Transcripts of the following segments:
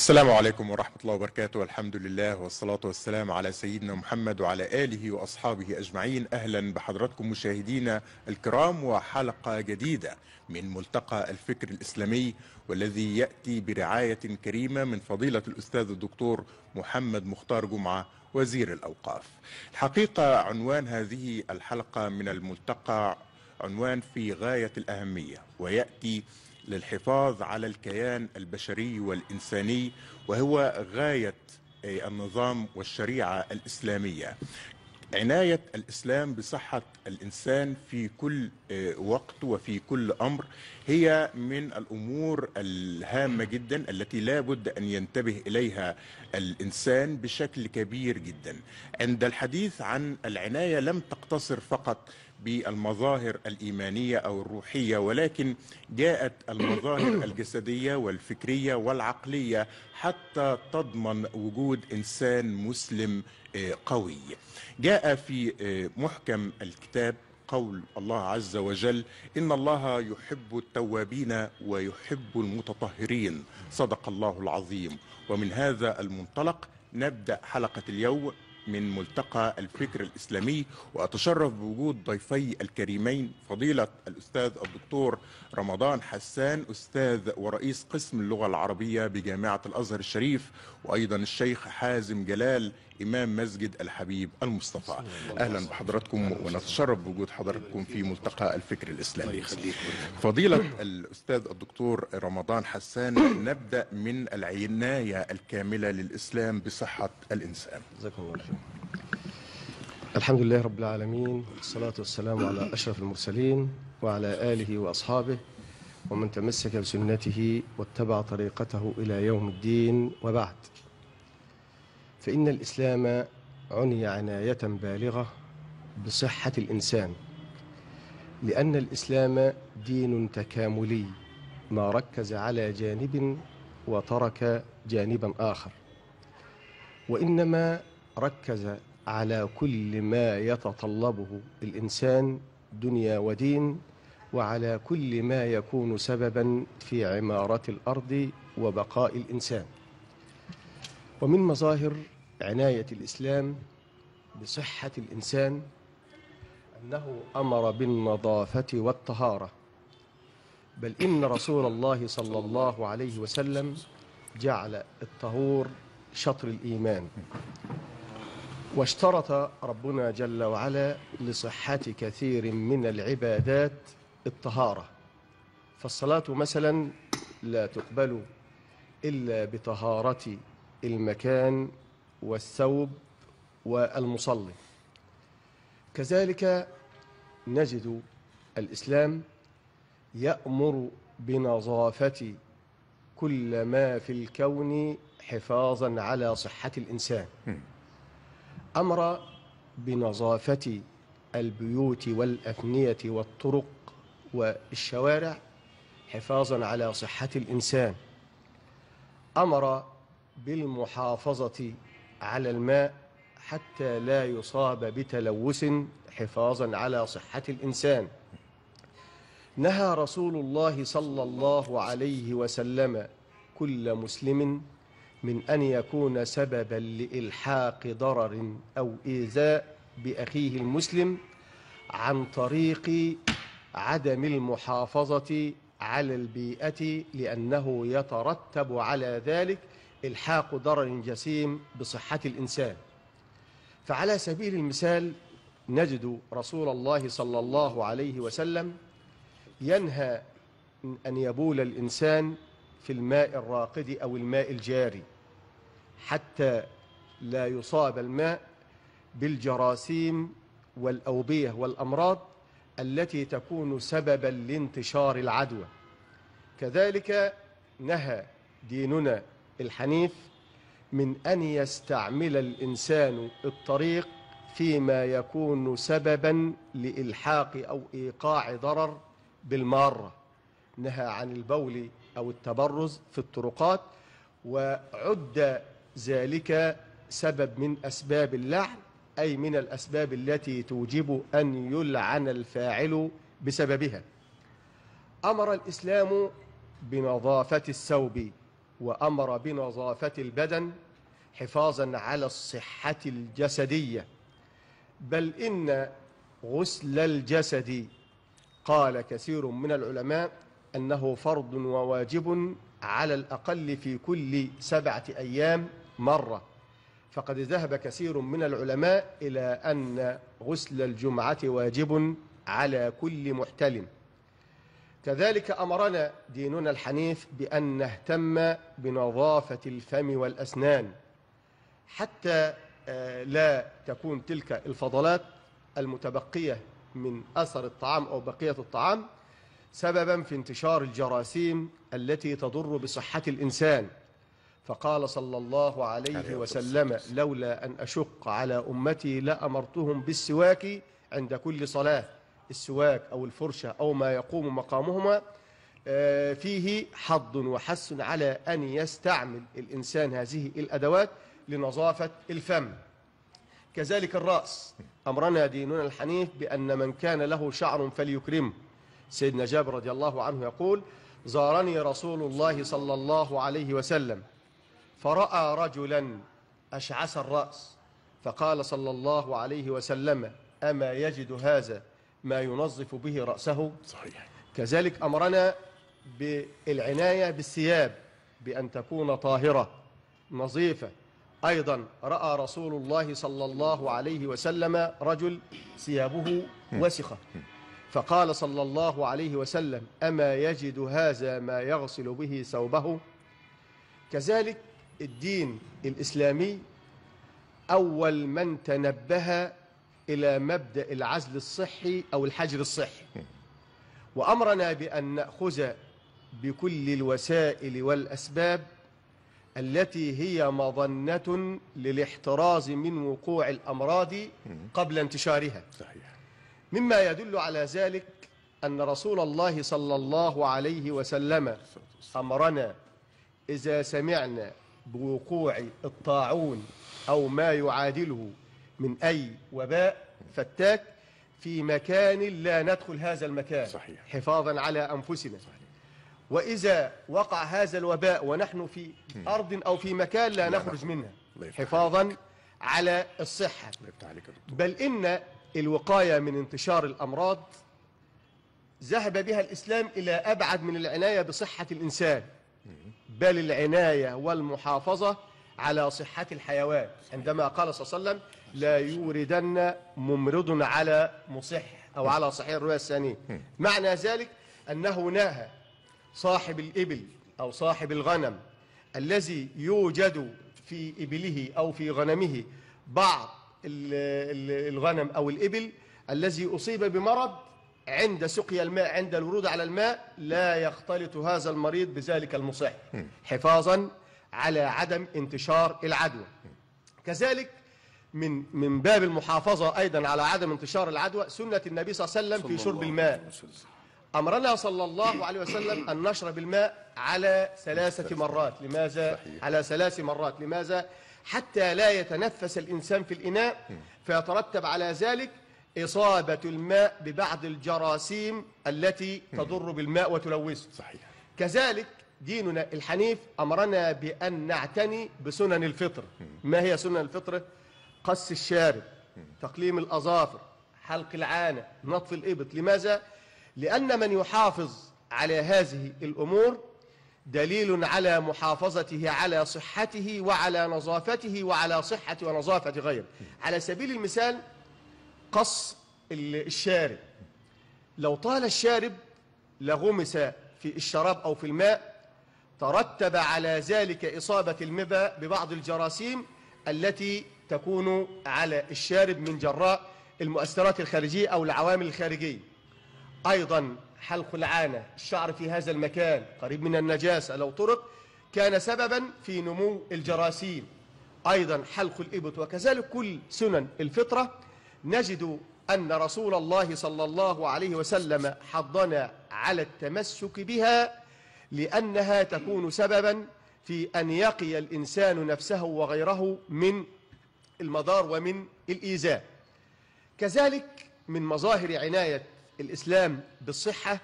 السلام عليكم ورحمة الله وبركاته والحمد لله والصلاة والسلام على سيدنا محمد وعلى آله وأصحابه أجمعين أهلا بحضراتكم مشاهدينا الكرام وحلقة جديدة من ملتقى الفكر الإسلامي والذي يأتي برعاية كريمة من فضيلة الأستاذ الدكتور محمد مختار جمعة وزير الأوقاف الحقيقة عنوان هذه الحلقة من الملتقى عنوان في غاية الأهمية ويأتي للحفاظ على الكيان البشري والإنساني وهو غاية النظام والشريعة الإسلامية عناية الإسلام بصحة الإنسان في كل آه، وقت وفي كل أمر هي من الأمور الهامة جدا التي لا بد أن ينتبه إليها الإنسان بشكل كبير جدا عند الحديث عن العناية لم تقتصر فقط بالمظاهر الإيمانية أو الروحية ولكن جاءت المظاهر الجسدية والفكرية والعقلية حتى تضمن وجود إنسان مسلم آه، قوي جاء في آه، محكم الكتاب قول الله عز وجل إن الله يحب التوابين ويحب المتطهرين صدق الله العظيم ومن هذا المنطلق نبدأ حلقة اليوم من ملتقى الفكر الإسلامي وأتشرف بوجود ضيفي الكريمين فضيلة الأستاذ الدكتور رمضان حسان أستاذ ورئيس قسم اللغة العربية بجامعة الأزهر الشريف وأيضا الشيخ حازم جلال إمام مسجد الحبيب المصطفى أهلا بحضراتكم ونتشرف بوجود حضراتكم في ملتقى الفكر الإسلامي فضيلة الأستاذ الدكتور رمضان حسان نبدأ من العناية الكاملة للإسلام بصحة الإنسان جزاكم الله خير الحمد لله رب العالمين والصلاة والسلام على أشرف المرسلين وعلى آله وأصحابه ومن تمسك بسنته واتبع طريقته إلى يوم الدين وبعد فإن الإسلام عني عناية بالغة بصحة الإنسان لأن الإسلام دين تكاملي ما ركز على جانب وترك جانبا آخر وإنما ركز على كل ما يتطلبه الإنسان دنيا ودين وعلى كل ما يكون سببا في عمارة الأرض وبقاء الإنسان ومن مظاهر عناية الإسلام بصحة الإنسان أنه أمر بالنظافة والطهارة بل إن رسول الله صلى الله عليه وسلم جعل الطهور شطر الإيمان واشترط ربنا جل وعلا لصحة كثير من العبادات الطهارة فالصلاة مثلا لا تقبل إلا بطهارة المكان والثوب والمصلي كذلك نجد الإسلام يأمر بنظافة كل ما في الكون حفاظا على صحة الإنسان أمر بنظافة البيوت والأفنية والطرق والشوارع حفاظا على صحة الإنسان أمر بالمحافظة على الماء حتى لا يصاب بتلوث حفاظا على صحة الإنسان نهى رسول الله صلى الله عليه وسلم كل مسلم من أن يكون سببا لإلحاق ضرر أو إيذاء بأخيه المسلم عن طريق عدم المحافظة على البيئة لأنه يترتب على ذلك إلحاق ضرر جسيم بصحة الإنسان فعلى سبيل المثال نجد رسول الله صلى الله عليه وسلم ينهى أن يبول الإنسان في الماء الراقد أو الماء الجاري حتى لا يصاب الماء بالجراثيم والأوبية والأمراض التي تكون سببا لانتشار العدوى كذلك نهى ديننا الحنيف من أن يستعمل الإنسان الطريق فيما يكون سببا لإلحاق أو إيقاع ضرر بالمارة نهى عن البول أو التبرز في الطرقات وعد ذلك سبب من أسباب اللعن أي من الأسباب التي توجب أن يلعن الفاعل بسببها أمر الإسلام بنظافة الثوب وأمر بنظافة البدن حفاظا على الصحة الجسدية بل إن غسل الجسد قال كثير من العلماء أنه فرض وواجب على الأقل في كل سبعة أيام مرة فقد ذهب كثير من العلماء إلى أن غسل الجمعة واجب على كل محتلم كذلك أمرنا ديننا الحنيف بأن نهتم بنظافة الفم والأسنان حتى آه، لا تكون تلك الفضلات المتبقية من أثر الطعام أو بقية الطعام سببا في انتشار الجراثيم التي تضر بصحة الإنسان فقال صلى الله عليه وسلم لولا أن أشق على أمتي لأمرتهم بالسواك عند كل صلاة السواك أو الفرشة أو ما يقوم مقامهما آه، فيه حض وحث على أن يستعمل الإنسان هذه الأدوات لنظافة الفم كذلك الرأس أمرنا ديننا الحنيف بأن من كان له شعر فليكرمه سيدنا جابر رضي الله عنه يقول زارني رسول الله صلى الله عليه وسلم فرأى رجلا أشعث الرأس فقال صلى الله عليه وسلم أما يجد هذا ما ينظف به رأسه صحيح كذلك أمرنا بالعناية بالثياب بأن تكون طاهرة نظيفة أيضا رأى رسول الله صلى الله عليه وسلم رجل ثيابه وسخة فقال صلى الله عليه وسلم أما يجد هذا ما يغسل به ثوبه كذلك الدين الإسلامي أول من تنبه إلى مبدأ العزل الصحي أو الحجر الصحي وأمرنا بأن نأخذ بكل الوسائل والأسباب التي هي مظنة للاحتراز من وقوع الأمراض قبل انتشارها صحيح. مما يدل على ذلك أن رسول الله صلى الله عليه وسلم أمرنا إذا سمعنا بوقوع الطاعون أو ما يعادله من أي وباء فتاك في مكان لا ندخل هذا المكان صحيح. حفاظا على أنفسنا صحيح. وإذا وقع هذا الوباء ونحن في م. أرض أو في مكان لا, لا نخرج منها حفاظا على الصحة بل إن الوقاية من انتشار الأمراض ذهب بها الإسلام إلى أبعد من العناية بصحة الإنسان بل العناية والمحافظة على صحة الحيوان عندما قال صلى الله عليه وسلم لا يوردن ممرض على مصح أو على صحيح الرواية الثانية معنى ذلك أنه نهى صاحب الإبل أو صاحب الغنم الذي يوجد في إبله أو في غنمه بعض الغنم أو الإبل الذي أصيب بمرض عند سقي الماء عند الورود على الماء لا يختلط هذا المريض بذلك المصح حفاظا على عدم انتشار العدوى كذلك من من باب المحافظة أيضا على عدم انتشار العدوى سنة النبي صلى الله عليه وسلم في شرب الماء أمرنا صلى الله عليه وسلم أن نشرب الماء على ثلاثة مرات لماذا؟ على ثلاث مرات لماذا؟ حتى لا يتنفس الإنسان في الإناء فيترتب على ذلك إصابة الماء ببعض الجراثيم التي تضر بالماء وتلوثه صحيح كذلك ديننا الحنيف أمرنا بأن نعتني بسنن الفطر ما هي سنن الفطر؟ قص الشارب تقليم الأظافر حلق العانة نطف الإبط لماذا؟ لأن من يحافظ على هذه الأمور دليل على محافظته على صحته وعلى نظافته وعلى صحة ونظافة غيره على سبيل المثال قص الشارب لو طال الشارب لغمس في الشراب أو في الماء ترتب على ذلك إصابة المبا ببعض الجراثيم التي تكون على الشارب من جراء المؤثرات الخارجية أو العوامل الخارجية أيضا حلق العانة الشعر في هذا المكان قريب من النجاسة لو طرق كان سببا في نمو الجراثيم أيضا حلق الإبط وكذلك كل سنن الفطرة نجد أن رسول الله صلى الله عليه وسلم حضنا على التمسك بها لأنها تكون سببا في أن يقي الإنسان نفسه وغيره من المضار ومن الإيذاء كذلك من مظاهر عناية الإسلام بالصحة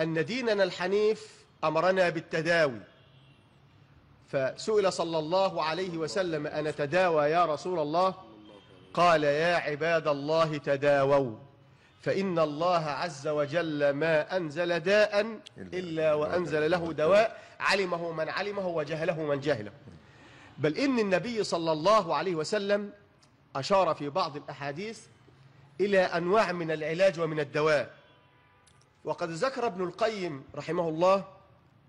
أن ديننا الحنيف أمرنا بالتداوي فسئل صلى الله عليه وسلم أن تداوى يا رسول الله قال يا عباد الله تداووا فإن الله عز وجل ما أنزل داء إلا وأنزل له دواء علمه من علمه وجهله من جهله بل إن النبي صلى الله عليه وسلم أشار في بعض الأحاديث إلى أنواع من العلاج ومن الدواء وقد ذكر ابن القيم رحمه الله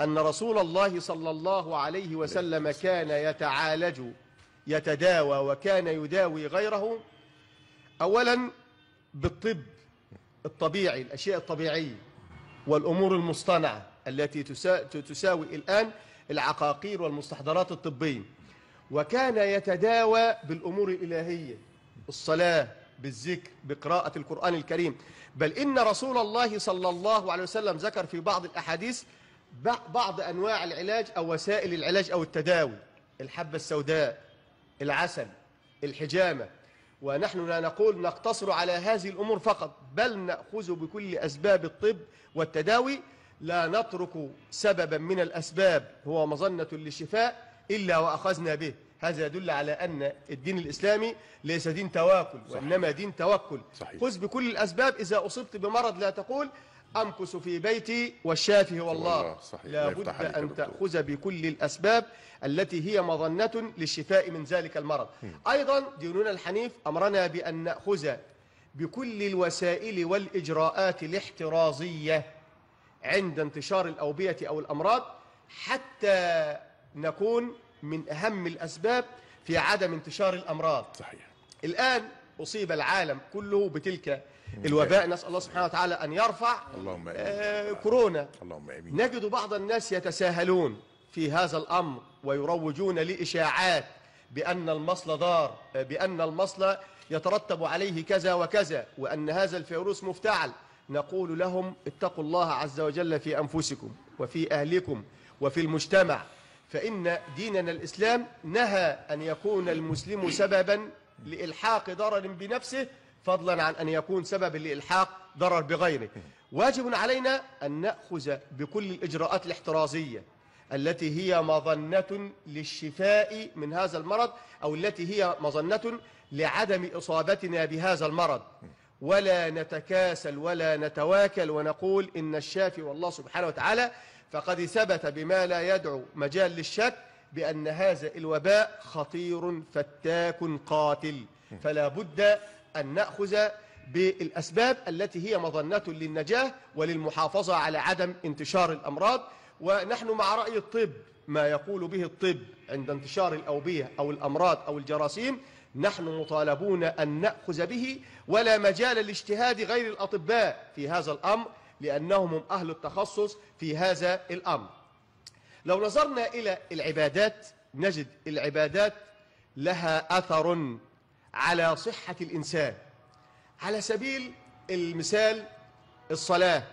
أن رسول الله صلى الله عليه وسلم كان يتعالج يتداوى وكان يداوي غيره أولا بالطب الطبيعي الأشياء الطبيعية والأمور المصطنعة التي تساوي الآن العقاقير والمستحضرات الطبية وكان يتداوى بالأمور الإلهية الصلاة بالذكر بقراءة القرآن الكريم بل إن رسول الله صلى الله عليه وسلم ذكر في بعض الأحاديث بعض أنواع العلاج أو وسائل العلاج أو التداوي الحبة السوداء العسل الحجامة ونحن لا نقول نقتصر على هذه الأمور فقط بل نأخذ بكل أسباب الطب والتداوي لا نترك سببا من الأسباب هو مظنة للشفاء إلا وأخذنا به هذا يدل على أن الدين الإسلامي ليس دين تواكل صحيح. وإنما دين توكل خذ بكل الأسباب إذا أصبت بمرض لا تقول أمكث في بيتي والشافي والله لا بد أن تأخذ بكل الأسباب التي هي مظنة للشفاء من ذلك المرض أيضا ديننا الحنيف أمرنا بأن نأخذ بكل الوسائل والإجراءات الاحترازية عند انتشار الأوبية أو الأمراض حتى نكون من أهم الأسباب في عدم انتشار الأمراض صحيح الآن أصيب العالم كله بتلك الوباء نسأل الله سبحانه وتعالى أن يرفع اللهم آه، آمين. آه كورونا اللهم آمين. نجد بعض الناس يتساهلون في هذا الأمر ويروجون لإشاعات بأن المصل ضار آه، بأن المصل يترتب عليه كذا وكذا وأن هذا الفيروس مفتعل نقول لهم اتقوا الله عز وجل في أنفسكم وفي أهلكم وفي المجتمع فإن ديننا الإسلام نهى أن يكون المسلم سببا لإلحاق ضرر بنفسه فضلا عن أن يكون سببا لإلحاق ضرر بغيره واجب علينا أن نأخذ بكل الإجراءات الاحترازية التي هي مظنة للشفاء من هذا المرض أو التي هي مظنة لعدم إصابتنا بهذا المرض ولا نتكاسل ولا نتواكل ونقول إن الشافي والله سبحانه وتعالى فقد ثبت بما لا يدعو مجال للشك بأن هذا الوباء خطير فتاك قاتل فلا بد أن نأخذ بالأسباب التي هي مظنة للنجاة وللمحافظة على عدم انتشار الأمراض ونحن مع رأي الطب ما يقول به الطب عند انتشار الأوبية أو الأمراض أو الجراثيم نحن مطالبون أن نأخذ به ولا مجال لاجتهاد غير الأطباء في هذا الأمر لأنهم هم أهل التخصص في هذا الأمر لو نظرنا إلى العبادات نجد العبادات لها أثر على صحة الإنسان على سبيل المثال الصلاة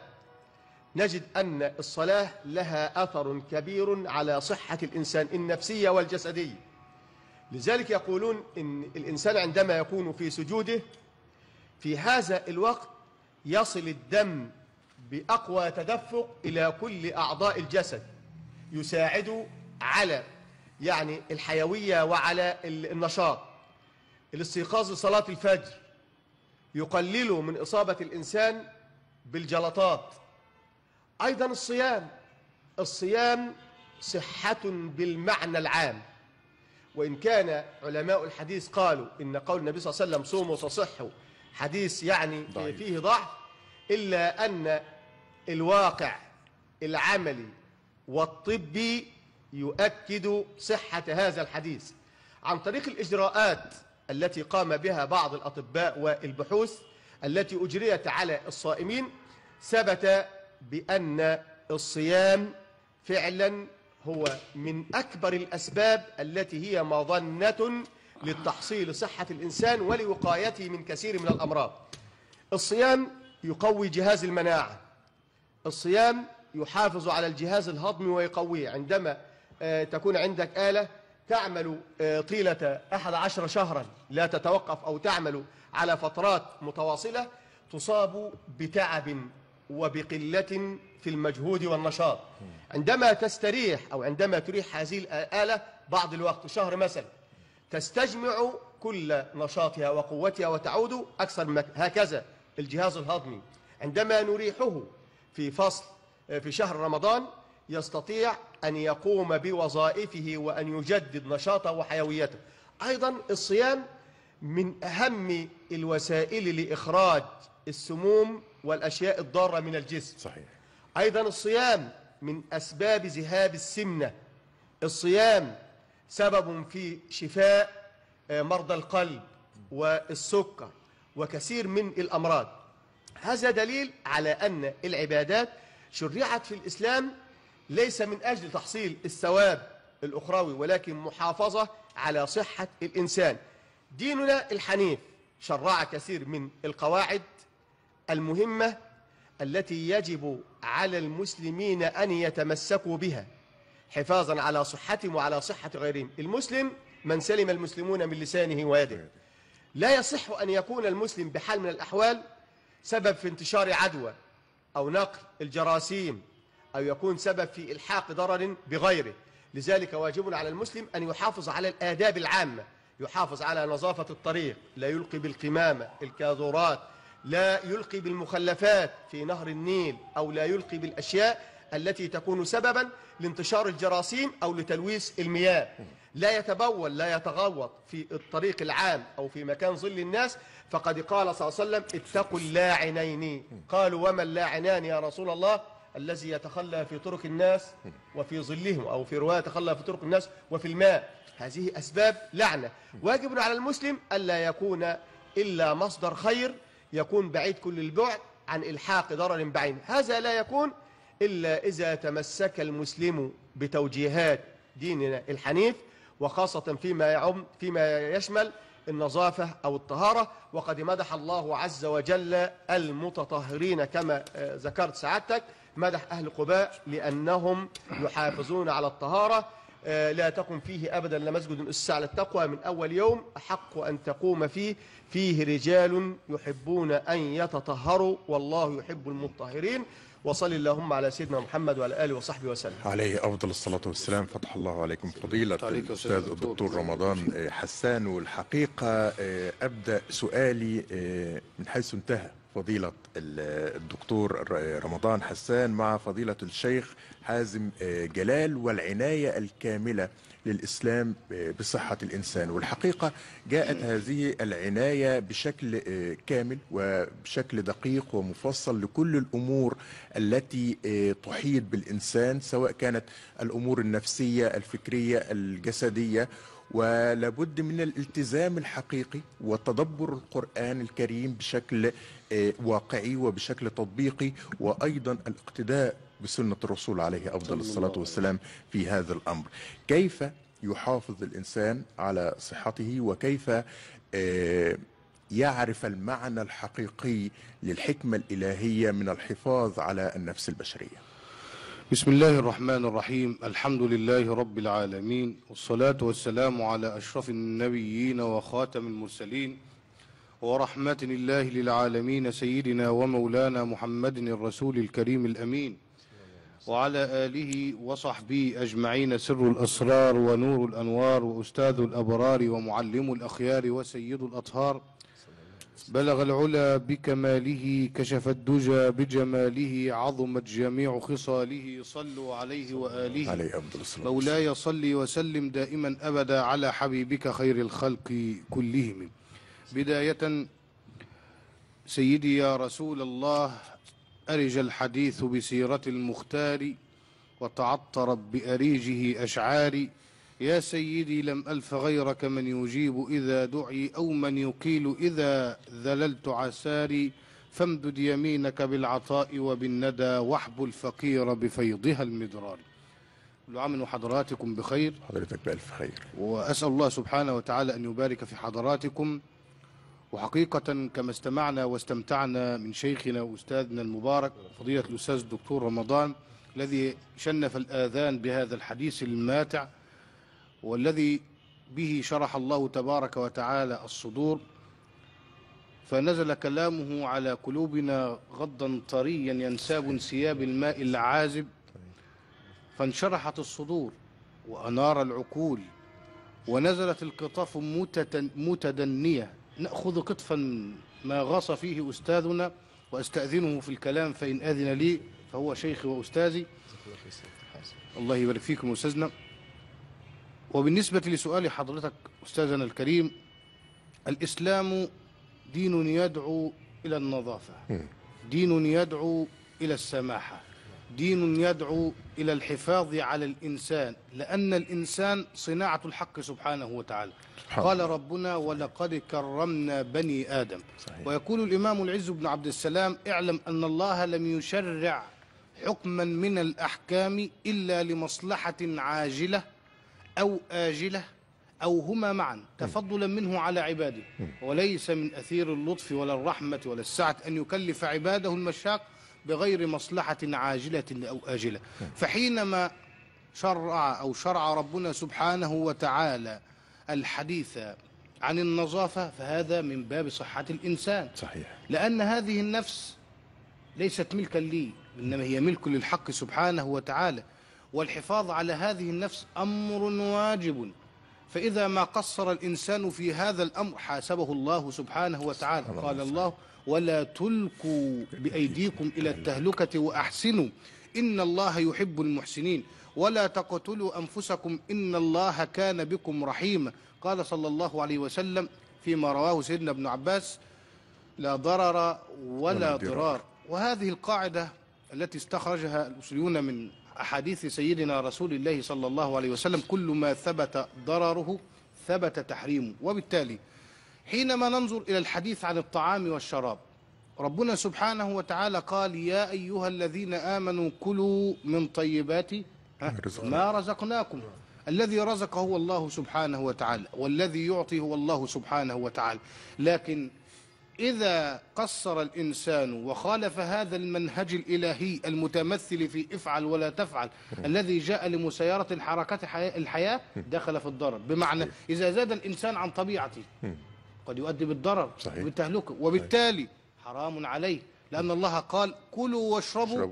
نجد أن الصلاة لها أثر كبير على صحة الإنسان النفسية والجسدية لذلك يقولون إن الإنسان عندما يكون في سجوده في هذا الوقت يصل الدم بأقوى تدفق إلى كل أعضاء الجسد يساعد على يعني الحيوية وعلى النشاط الاستيقاظ لصلاة الفجر يقلل من إصابة الإنسان بالجلطات أيضا الصيام الصيام صحة بالمعنى العام وإن كان علماء الحديث قالوا إن قول النبي صلى الله عليه وسلم صوموا تصحوا حديث يعني ضعيف. فيه ضعف إلا أن الواقع العملي والطبي يؤكد صحة هذا الحديث عن طريق الإجراءات التي قام بها بعض الأطباء والبحوث التي أجريت على الصائمين ثبت بأن الصيام فعلا هو من أكبر الأسباب التي هي مظنة للتحصيل صحة الإنسان ولوقايته من كثير من الأمراض الصيام يقوي جهاز المناعة الصيام يحافظ على الجهاز الهضمي ويقويه عندما آه، تكون عندك آلة تعمل آه، طيلة أحد عشر شهرا لا تتوقف أو تعمل على فترات متواصلة تصاب بتعب وبقلة في المجهود والنشاط عندما تستريح أو عندما تريح هذه الآلة بعض الوقت شهر مثلا تستجمع كل نشاطها وقوتها وتعود أكثر من هكذا الجهاز الهضمي عندما نريحه في فصل في شهر رمضان يستطيع أن يقوم بوظائفه وأن يجدد نشاطه وحيويته أيضا الصيام من أهم الوسائل لإخراج السموم والأشياء الضارة من الجسم صحيح أيضا الصيام من أسباب ذهاب السمنة الصيام سبب في شفاء آه، مرضى القلب والسكر وكثير من الأمراض هذا دليل على أن العبادات شرعت في الإسلام ليس من أجل تحصيل الثواب الأخروي ولكن محافظة على صحة الإنسان ديننا الحنيف شرع كثير من القواعد المهمة التي يجب على المسلمين أن يتمسكوا بها حفاظا على صحتهم وعلى صحة غيرهم المسلم من سلم المسلمون من لسانه ويده لا يصح أن يكون المسلم بحال من الأحوال سبب في انتشار عدوى أو نقل الجراثيم أو يكون سبب في إلحاق ضرر بغيره لذلك واجب على المسلم أن يحافظ على الآداب العامة يحافظ على نظافة الطريق لا يلقي بالقمامة الكاذورات لا يلقي بالمخلفات في نهر النيل أو لا يلقي بالأشياء التي تكون سببا لانتشار الجراثيم أو لتلويث المياه لا يتبول لا يتغوط في الطريق العام أو في مكان ظل الناس فقد قال صلى الله عليه وسلم اتقوا اللاعنين قالوا وما اللاعنان يا رسول الله الذي يتخلى في طرق الناس وفي ظلهم أو في رواية يتخلى في طرق الناس وفي الماء هذه أسباب لعنة واجب على المسلم ألا يكون إلا مصدر خير يكون بعيد كل البعد عن إلحاق ضرر بعين هذا لا يكون إلا إذا تمسك المسلم بتوجيهات ديننا الحنيف وخاصة فيما يعم فيما يشمل النظافة أو الطهارة وقد مدح الله عز وجل المتطهرين كما آه، ذكرت سعادتك مدح أهل قباء لأنهم يحافظون على الطهارة آه، لا تقم فيه أبدا لمسجد أسس على التقوى من أول يوم أحق أن تقوم فيه فيه رجال يحبون أن يتطهروا والله يحب المطهرين وصل اللهم على سيدنا محمد وعلى آله وصحبه وسلم عليه أفضل الصلاة والسلام فتح الله عليكم فضيلة الأستاذ الدكتور رمضان آه، حسان والحقيقة آه، أبدأ سؤالي من حيث انتهى فضيلة الدكتور رمضان حسان مع فضيلة الشيخ حازم آه، جلال والعناية الكاملة للإسلام آه، بصحة الإنسان والحقيقة جاءت هذه العناية بشكل آه، كامل وبشكل دقيق ومفصل لكل الأمور التي تحيط بالإنسان سواء كانت الأمور النفسية الفكرية الجسدية ولابد من الالتزام الحقيقي وتدبر القرآن الكريم بشكل واقعي وبشكل تطبيقي وأيضا الاقتداء بسنة الرسول عليه أفضل الصلاة والسلام في هذا الأمر كيف يحافظ الإنسان على صحته وكيف آه، يعرف المعنى الحقيقي للحكمة الإلهية من الحفاظ على النفس البشرية بسم الله الرحمن الرحيم الحمد لله رب العالمين والصلاة والسلام على أشرف النبيين وخاتم المرسلين ورحمة الله للعالمين سيدنا ومولانا محمد الرسول الكريم الأمين وعلى آله وصحبه أجمعين سر الأسرار ونور الأنوار وأستاذ الأبرار ومعلم الأخيار وسيد الأطهار بلغ العلا بكماله كشف الدجى بجماله عظمت جميع خصاله صلوا عليه وآله مولاي صلي وسلم دائما أبدا على حبيبك خير الخلق كلهم بداية سيدي يا رسول الله أرج الحديث بسيرة المختار وتعطرت بأريجه أشعاري يا سيدي لم ألف غيرك من يجيب إذا دعي أو من يقيل إذا ذللت عساري فامدد يمينك بالعطاء وبالندى واحب الفقير بفيضها المدرار كل عام وحضراتكم بخير حضرتك بألف خير وأسأل الله سبحانه وتعالى أن يبارك في حضراتكم وحقيقة كما استمعنا واستمتعنا من شيخنا وأستاذنا المبارك فضيلة الأستاذ الدكتور رمضان الذي شنف الآذان بهذا الحديث الماتع والذي به شرح الله تبارك وتعالى الصدور فنزل كلامه على قلوبنا غضا طريا ينساب سياب الماء العازب فانشرحت الصدور وأنار العقول ونزلت القطاف متدنية نأخذ قطفا ما غاص فيه أستاذنا وأستأذنه في الكلام فإن أذن لي فهو شيخي وأستاذي الله يبارك فيكم أستاذنا وبالنسبة لسؤال حضرتك أستاذنا الكريم الإسلام دين يدعو إلى النظافة دين يدعو إلى السماحة دين يدعو إلى الحفاظ على الإنسان لأن الإنسان صناعة الحق سبحانه وتعالى حق. قال ربنا ولقد كرمنا بني آدم صحيح. ويقول الإمام العز بن عبد السلام اعلم أن الله لم يشرع حكما من الأحكام إلا لمصلحة عاجلة أو آجلة أو هما معا تفضلا منه على عباده وليس من أثير اللطف ولا الرحمة ولا السعة أن يكلف عباده المشاق بغير مصلحة عاجلة أو آجلة نعم. فحينما شرع أو شرع ربنا سبحانه وتعالى الحديث عن النظافة فهذا من باب صحة الإنسان صحيح لأن هذه النفس ليست ملكا لي إنما هي ملك للحق سبحانه وتعالى والحفاظ على هذه النفس أمر واجب فإذا ما قصر الإنسان في هذا الأمر حاسبه الله سبحانه وتعالى قال الله ولا تلقوا بأيديكم إلى التهلكة وأحسنوا إن الله يحب المحسنين ولا تقتلوا أنفسكم إن الله كان بكم رحيما قال صلى الله عليه وسلم فيما رواه سيدنا ابن عباس لا ضرر ولا ضرار وهذه القاعدة التي استخرجها الأصوليون من أحاديث سيدنا رسول الله صلى الله عليه وسلم كل ما ثبت ضرره ثبت تحريمه وبالتالي حينما ننظر إلى الحديث عن الطعام والشراب ربنا سبحانه وتعالى قال يا أيها الذين آمنوا كلوا من طيبات ما رزقناكم الذي رزق هو الله سبحانه وتعالى والذي يعطي هو الله سبحانه وتعالى لكن إذا قصر الإنسان وخالف هذا المنهج الإلهي المتمثل في افعل ولا تفعل الذي جاء لمسيرة الحركة الحياة دخل في الضرر بمعنى إذا زاد الإنسان عن طبيعته قد يؤدي بالضرر صحيح. وبالتهلكة وبالتالي حرام عليه لأن الله قال كلوا واشربوا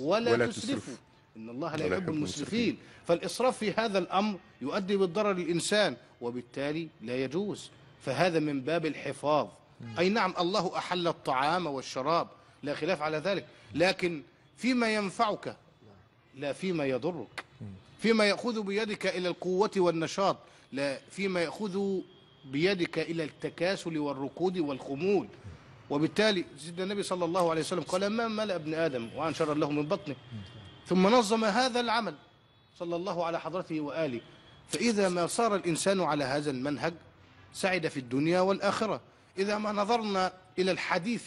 ولا, ولا تسرفوا. إن الله لا يحب المسرفين فالإسراف في هذا الأمر يؤدي بالضرر للإنسان وبالتالي لا يجوز فهذا من باب الحفاظ أي نعم الله أحل الطعام والشراب لا خلاف على ذلك لكن فيما ينفعك لا فيما يضرك فيما يأخذ بيدك إلى القوة والنشاط لا فيما يأخذ بيدك إلى التكاسل والركود والخمول وبالتالي سيدنا النبي صلى الله عليه وسلم قال ما ملأ ابن آدم وأنشر له من بطنه ثم نظم هذا العمل صلى الله على حضرته وآله فإذا ما صار الإنسان على هذا المنهج سعد في الدنيا والآخرة إذا ما نظرنا إلى الحديث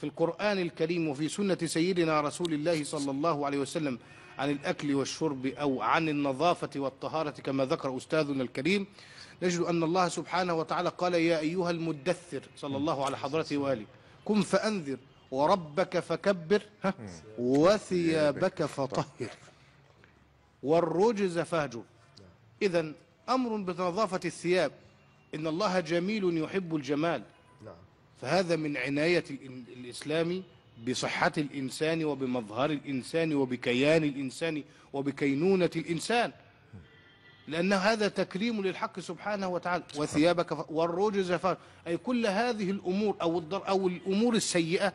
في القرآن الكريم وفي سنة سيدنا رسول الله صلى الله عليه وسلم عن الأكل والشرب أو عن النظافة والطهارة كما ذكر أستاذنا الكريم نجد أن الله سبحانه وتعالى قال يا أيها المدثر صلى الله على حضرته وآله كن فأنذر وربك فكبر وثيابك فطهر والرجز فهجر إذا أمر بنظافة الثياب إن الله جميل يحب الجمال نعم. فهذا من عناية الإسلام بصحة الإنسان وبمظهر الإنسان وبكيان الإنسان وبكينونة الإنسان لأن هذا تكريم للحق سبحانه وتعالى وثيابك والرجز فهجر أي كل هذه الأمور أو, الدر أو الأمور السيئة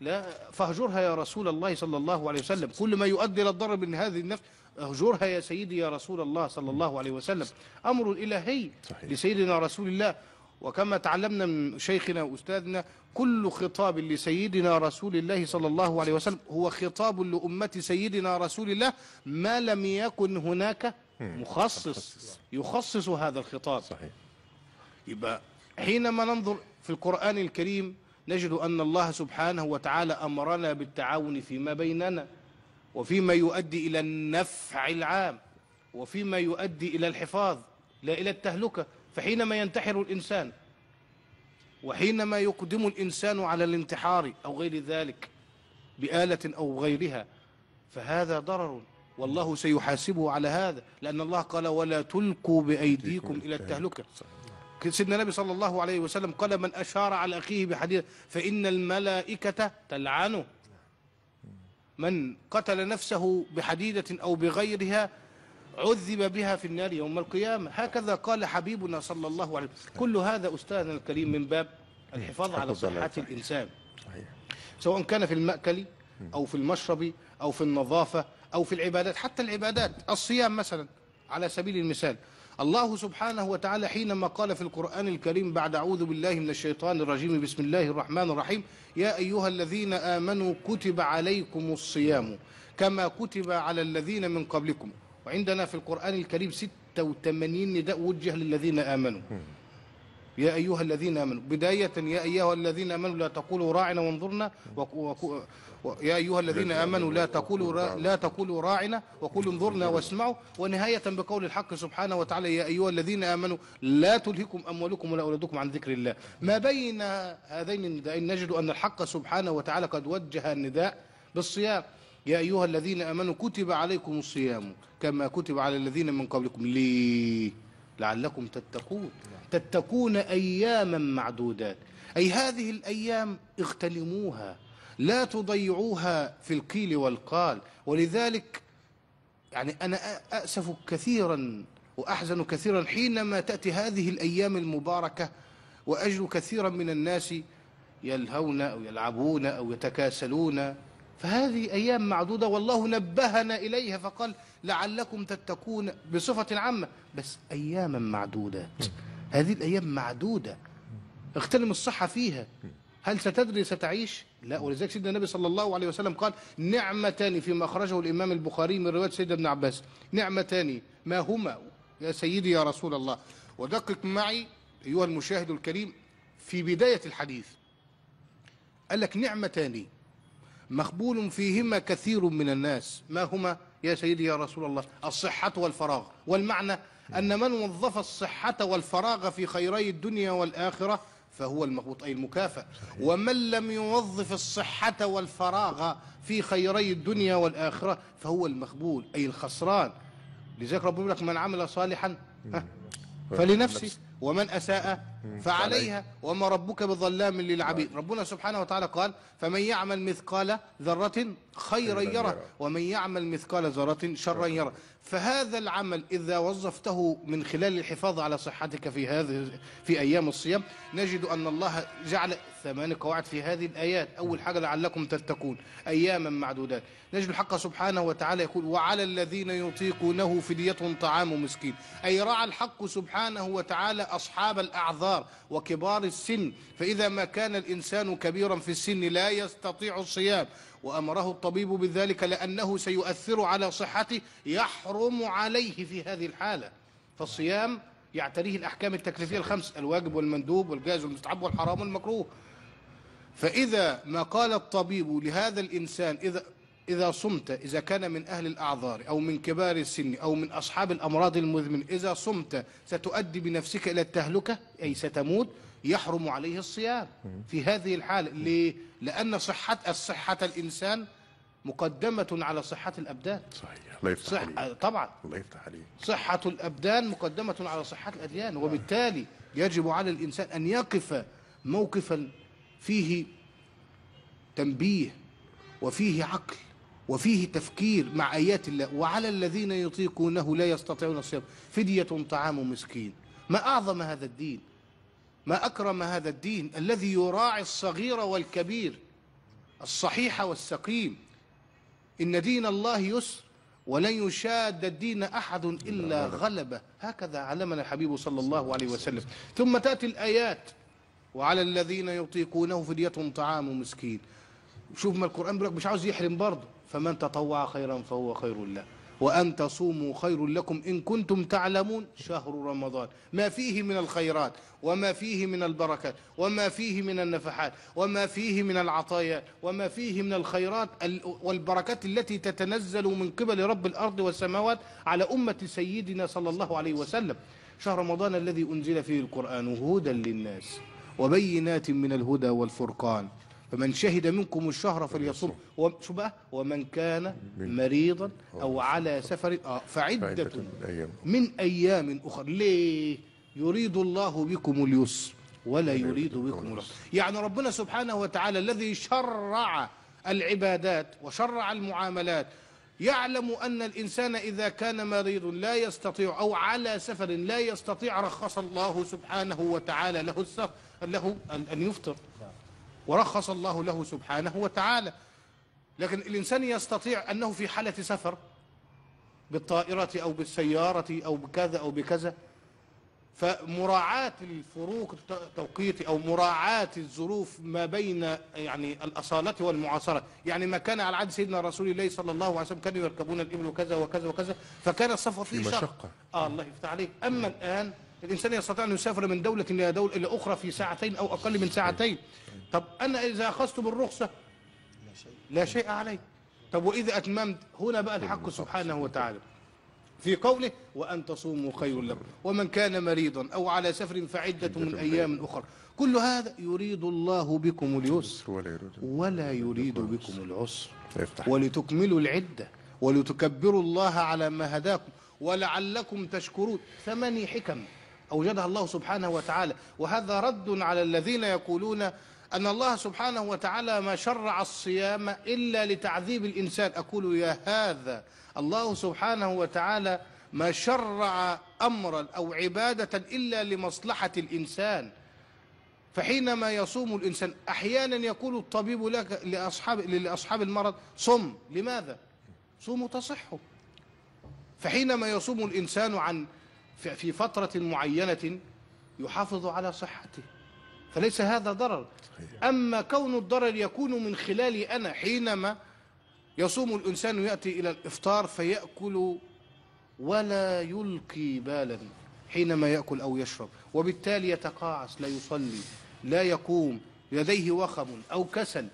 لا فاهجرها يا رسول الله صلى الله عليه وسلم كل ما يؤدي إلى الضرر من هذه النفس اهجرها يا سيدي يا رسول الله صلى الله عليه وسلم أمر إلهي صحيح. لسيدنا رسول الله وكما تعلمنا من شيخنا وأستاذنا كل خطاب لسيدنا رسول الله صلى الله عليه وسلم هو خطاب لأمة سيدنا رسول الله ما لم يكن هناك مخصص يخصص هذا الخطاب صحيح يبقى حينما ننظر في القرآن الكريم نجد أن الله سبحانه وتعالى أمرنا بالتعاون فيما بيننا وفيما يؤدي إلى النفع العام وفيما يؤدي إلى الحفاظ لا إلى التهلكة فحينما ينتحر الإنسان وحينما يقدم الإنسان على الانتحار أو غير ذلك بآلة أو غيرها فهذا ضرر والله سيحاسبه على هذا لأن الله قال ولا تلقوا بأيديكم إلى التهلكة سيدنا النبي صلى الله عليه وسلم قال من أشار على أخيه بحديث فإن الملائكة تلعنه من قتل نفسه بحديدة أو بغيرها عذب بها في النار يوم القيامة هكذا قال حبيبنا صلى الله عليه وسلم كل هذا أستاذنا الكريم من باب الحفاظ على صحة الإنسان سواء كان في المأكل أو في المشرب أو في النظافة أو في العبادات حتى العبادات الصيام مثلا على سبيل المثال الله سبحانه وتعالى حينما قال في القرآن الكريم بعد أعوذ بالله من الشيطان الرجيم بسم الله الرحمن الرحيم يا أيها الذين آمنوا كتب عليكم الصيام كما كتب على الذين من قبلكم وعندنا في القرآن الكريم 86 نداء وجه للذين آمنوا يا أيها الذين آمنوا بداية يا أيها الذين آمنوا لا تقولوا راعنا وانظرنا وكو وكو يا أيها الذين آمنوا لا تقولوا لا تقولوا راعنا وقولوا انظرنا واسمعوا ونهاية بقول الحق سبحانه وتعالى يا أيها الذين آمنوا لا تلهكم أموالكم ولا أولادكم عن ذكر الله ما بين هذين النداءين نجد أن الحق سبحانه وتعالى قد وجه النداء بالصيام يا أيها الذين آمنوا كتب عليكم الصيام كما كتب على الذين من قبلكم لي لعلكم تتقون تتقون أياما معدودات أي هذه الأيام اغتنموها لا تضيعوها في القيل والقال ولذلك يعني أنا أأسف كثيرا وأحزن كثيرا حينما تأتي هذه الأيام المباركة وأجد كثيرا من الناس يلهون أو يلعبون أو يتكاسلون فهذه أيام معدودة والله نبهنا إليها فقال لعلكم تتقون بصفة عامة بس أياما معدودة هذه الأيام معدودة اغتنم الصحة فيها هل ستدري ستعيش لا ولذلك سيدنا النبي صلى الله عليه وسلم قال نعمتان فيما أخرجه الإمام البخاري من رواية سيدنا ابن عباس نعمتان ما هما يا سيدي يا رسول الله ودقق معي أيها المشاهد الكريم في بداية الحديث قال لك نعمتان مخبول فيهما كثير من الناس ما هما يا سيدي يا رسول الله الصحة والفراغ والمعنى أن من وظف الصحة والفراغ في خيري الدنيا والآخرة فهو المغبوط أي المكافأ ومن لم يوظف الصحة والفراغ في خيري الدنيا والآخرة فهو المخبول أي الخسران لذلك ربنا يقول لك من عمل صالحا فلنفسه ومن أساء فعليها وما ربك بظلام للعبيد ربنا سبحانه وتعالى قال فمن يعمل مثقال ذرة خيرا يره ومن يعمل مثقال ذرة شرا يره فهذا العمل إذا وظفته من خلال الحفاظ على صحتك في هذه في أيام الصيام نجد أن الله جعل ثمان قواعد في هذه الآيات أول حاجة لعلكم تتقون أياما معدودات نجد الحق سبحانه وتعالى يقول وعلى الذين يطيقونه فدية طعام مسكين أي رعى الحق سبحانه وتعالى أصحاب الأعذار الصغار وكبار السن فإذا ما كان الإنسان كبيرا في السن لا يستطيع الصيام وأمره الطبيب بذلك لأنه سيؤثر على صحته يحرم عليه في هذه الحالة فالصيام يعتريه الأحكام التكليفية الخمس الواجب والمندوب والجائز والمستحب والحرام والمكروه فإذا ما قال الطبيب لهذا الإنسان إذا إذا صمت إذا كان من أهل الأعذار أو من كبار السن أو من أصحاب الأمراض المزمن إذا صمت ستؤدي بنفسك إلى التهلكة أي ستموت يحرم عليه الصيام في هذه الحالة ليه؟ لأن صحة الصحة الإنسان مقدمة على صحة الأبدان صحيح الله يفتح صح... طبعا الله يفتح عليك صحة الأبدان مقدمة على صحة الأديان وبالتالي يجب على الإنسان أن يقف موقفا فيه تنبيه وفيه عقل وفيه تفكير مع آيات الله وعلى الذين يطيقونه لا يستطيعون الصيام فدية طعام مسكين ما أعظم هذا الدين ما أكرم هذا الدين الذي يراعي الصغير والكبير الصحيح والسقيم إن دين الله يسر ولن يشاد الدين أحد إلا غلبه هكذا علمنا الحبيب صلى الله عليه وسلم ثم تأتي الآيات وعلى الذين يطيقونه فدية طعام مسكين شوف ما القرآن بيقول مش عاوز يحرم برضه فمن تطوع خيرا فهو خير له وأن تصوموا خير لكم إن كنتم تعلمون شهر رمضان ما فيه من الخيرات وما فيه من البركات وما فيه من النفحات وما فيه من العطايا وما فيه من الخيرات والبركات التي تتنزل من قبل رب الأرض والسماوات على أمة سيدنا صلى الله عليه وسلم شهر رمضان الذي أنزل فيه القرآن هدى للناس وبينات من الهدى والفرقان فمن شهد منكم الشهر فليصوم شو بقى ومن كان مريضا او على سفر آه فعده من ايام اخرى ليه يريد الله بكم اليسر ولا يريد بكم العسر يعني ربنا سبحانه وتعالى الذي شرع العبادات وشرع المعاملات يعلم أن الإنسان إذا كان مريض لا يستطيع أو على سفر لا يستطيع رخص الله سبحانه وتعالى له السفر له أن يفطر ورخص الله له سبحانه وتعالى لكن الإنسان يستطيع أنه في حالة سفر بالطائرة أو بالسيارة أو بكذا أو بكذا فمراعاة الفروق التوقيت أو مراعاة الظروف ما بين يعني الأصالة والمعاصرة يعني ما كان على عهد سيدنا رسول الله صلى الله عليه وسلم كانوا يركبون الإبل كذا وكذا وكذا فكان السفر فيه شق آه الله يفتح عليك أما الآن الانسان يستطيع ان يسافر من دوله الى دوله الى اخرى في ساعتين او اقل من ساعتين طب انا اذا اخذت بالرخصه لا شيء علي طب واذا اتممت هنا بقى الحق سبحانه وتعالى في قوله وأن تصوموا خير لكم ومن كان مريضا أو على سفر فعدة من أيام أخرى كل هذا يريد الله بكم اليسر ولا يريد بكم العسر ولتكملوا العدة ولتكبروا الله على ما هداكم ولعلكم تشكرون ثماني حكم أوجدها الله سبحانه وتعالى وهذا رد على الذين يقولون أن الله سبحانه وتعالى ما شرع الصيام إلا لتعذيب الإنسان أقول يا هذا الله سبحانه وتعالى ما شرع أمرا أو عبادة إلا لمصلحة الإنسان فحينما يصوم الإنسان أحيانا يقول الطبيب لك لأصحاب, لأصحاب المرض صم لماذا؟ صوم تصحه فحينما يصوم الإنسان عن في فترة معينة يحافظ على صحته فليس هذا ضرر أما كون الضرر يكون من خلالي أنا حينما يصوم الإنسان يأتي إلى الإفطار فيأكل ولا يلقي بالا حينما يأكل أو يشرب وبالتالي يتقاعس لا يصلي لا يقوم لديه وخم أو كسل